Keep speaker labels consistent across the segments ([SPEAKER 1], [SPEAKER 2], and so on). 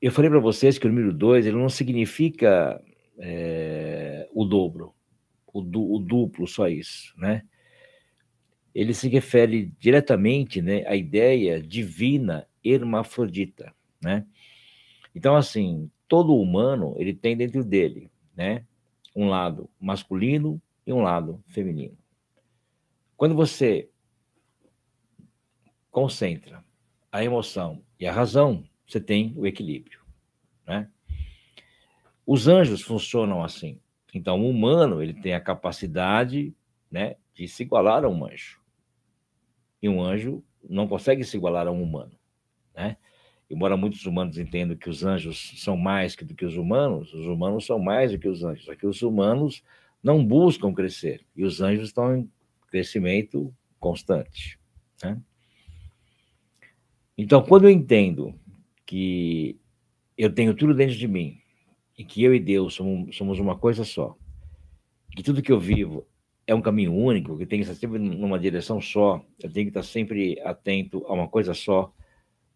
[SPEAKER 1] eu falei para vocês que o número 2 ele não significa é, o dobro, o, du, o, duplo, só isso, né? Ele se refere diretamente né, à ideia divina hermafrodita, né? Então, assim, todo humano, ele tem dentro dele, né? Um lado masculino e um lado feminino. Quando você concentra a emoção e a razão, você tem o equilíbrio. Né? Os anjos funcionam assim. Então, o humano ele tem a capacidade né, de se igualar a um anjo. E um anjo não consegue se igualar a um humano. Né? Embora muitos humanos entendam que os anjos são mais do que os humanos, os humanos são mais do que os anjos. Só que os humanos não buscam crescer. E os anjos estão em crescimento constante. Né? Então, quando eu entendo que eu tenho tudo dentro de mim e que eu e Deus somos, somos uma coisa só, que tudo que eu vivo é um caminho único, que tem que estar sempre numa direção só, eu tenho que estar sempre atento a uma coisa só,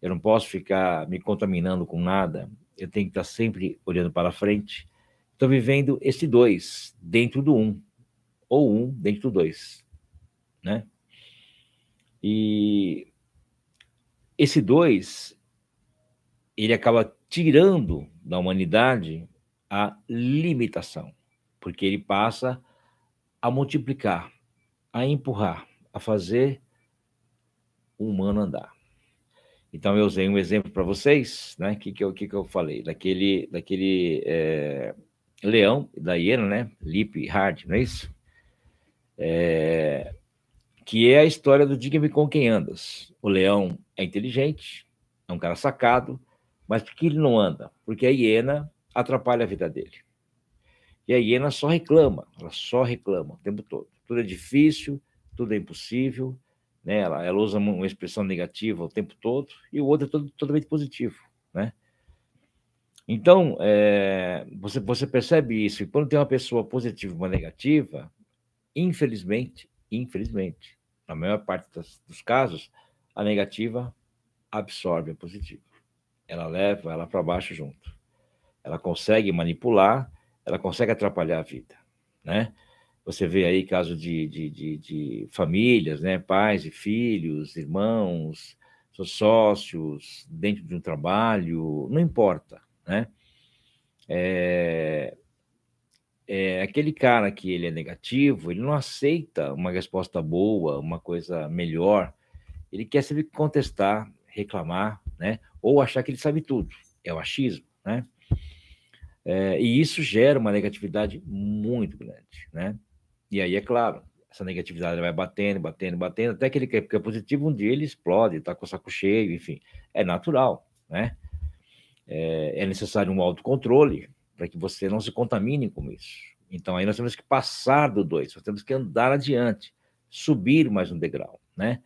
[SPEAKER 1] eu não posso ficar me contaminando com nada, eu tenho que estar sempre olhando para frente. Estou vivendo esse dois dentro do um, ou um dentro do dois, né? E esse dois ele acaba tirando da humanidade a limitação, porque ele passa a multiplicar, a empurrar, a fazer o humano andar. Então eu usei um exemplo para vocês, né? Que que eu que, que eu falei daquele daquele é, leão da hiena, né? Lip Hard, não é isso? É, que é a história do diga-me com quem andas. O leão é inteligente, é um cara sacado, mas por que ele não anda? Porque a hiena atrapalha a vida dele. E a hiena só reclama, ela só reclama o tempo todo. Tudo é difícil, tudo é impossível, né? Ela, ela usa uma expressão negativa o tempo todo e o outro é todo, totalmente positivo, né? Então, é, você, você percebe isso. E quando tem uma pessoa positiva e uma negativa, infelizmente, infelizmente, na maior parte das, dos casos, a negativa absorve a positiva ela leva ela para baixo junto. Ela consegue manipular, ela consegue atrapalhar a vida, né? Você vê aí caso de, de, de, de famílias, né? Pais e filhos, irmãos, sócios, dentro de um trabalho, não importa, né? É, é, aquele cara que ele é negativo, ele não aceita uma resposta boa, uma coisa melhor. Ele quer sempre contestar, reclamar, né? ou achar que ele sabe tudo. É o achismo, né? É, e isso gera uma negatividade muito grande, né? E aí, é claro, essa negatividade vai batendo, batendo, batendo, até que ele quer porque é positivo, um dia ele explode, tá com o saco cheio, enfim. É natural, né? É, é necessário um autocontrole para que você não se contamine com isso. Então, aí nós temos que passar do dois, nós temos que andar adiante, subir mais um degrau, né?